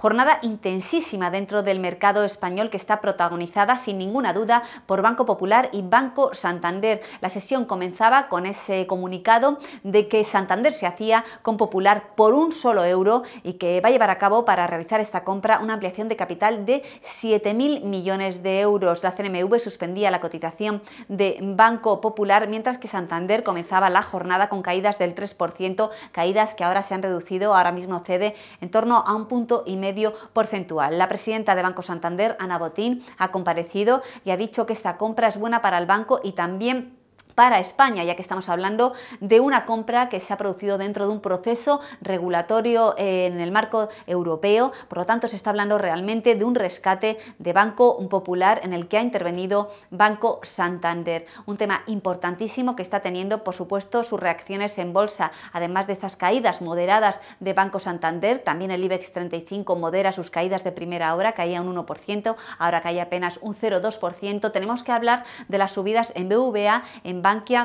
jornada intensísima dentro del mercado español que está protagonizada sin ninguna duda por Banco Popular y Banco Santander. La sesión comenzaba con ese comunicado de que Santander se hacía con Popular por un solo euro y que va a llevar a cabo para realizar esta compra una ampliación de capital de 7.000 millones de euros. La CNMV suspendía la cotización de Banco Popular mientras que Santander comenzaba la jornada con caídas del 3%, caídas que ahora se han reducido, ahora mismo cede en torno a un punto y medio porcentual. La presidenta de Banco Santander, Ana Botín, ha comparecido y ha dicho que esta compra es buena para el banco y también para España, ya que estamos hablando de una compra que se ha producido dentro de un proceso regulatorio eh, en el marco europeo. Por lo tanto, se está hablando realmente de un rescate de Banco Popular en el que ha intervenido Banco Santander. Un tema importantísimo que está teniendo, por supuesto, sus reacciones en bolsa. Además de estas caídas moderadas de Banco Santander, también el IBEX 35 modera sus caídas de primera hora, caía un 1%, ahora cae apenas un 0,2%. Tenemos que hablar de las subidas en BVA, en Bankia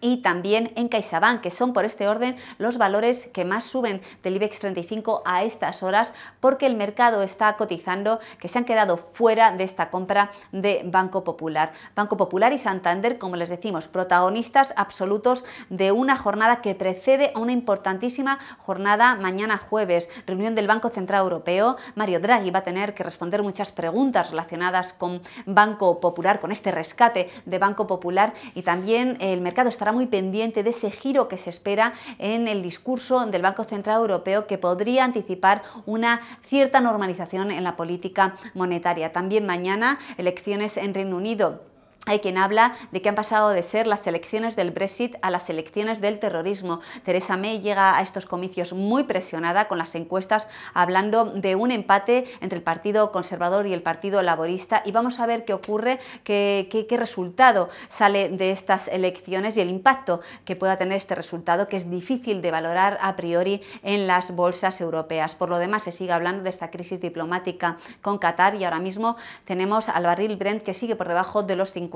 y también en CaixaBank, que son por este orden los valores que más suben del IBEX 35 a estas horas porque el mercado está cotizando que se han quedado fuera de esta compra de Banco Popular. Banco Popular y Santander, como les decimos, protagonistas absolutos de una jornada que precede a una importantísima jornada mañana jueves, reunión del Banco Central Europeo. Mario Draghi va a tener que responder muchas preguntas relacionadas con Banco Popular, con este rescate de Banco Popular y también el mercado está estará muy pendiente de ese giro que se espera en el discurso del Banco Central Europeo que podría anticipar una cierta normalización en la política monetaria. También mañana elecciones en Reino Unido hay quien habla de que han pasado de ser las elecciones del Brexit a las elecciones del terrorismo. Teresa May llega a estos comicios muy presionada con las encuestas hablando de un empate entre el Partido Conservador y el Partido Laborista y vamos a ver qué ocurre, qué, qué resultado sale de estas elecciones y el impacto que pueda tener este resultado que es difícil de valorar a priori en las bolsas europeas. Por lo demás se sigue hablando de esta crisis diplomática con Qatar y ahora mismo tenemos al barril Brent que sigue por debajo de los 50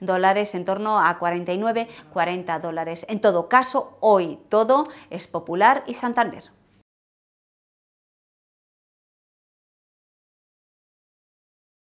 dólares, en torno a 49, 40 dólares. En todo caso, hoy todo es Popular y Santander.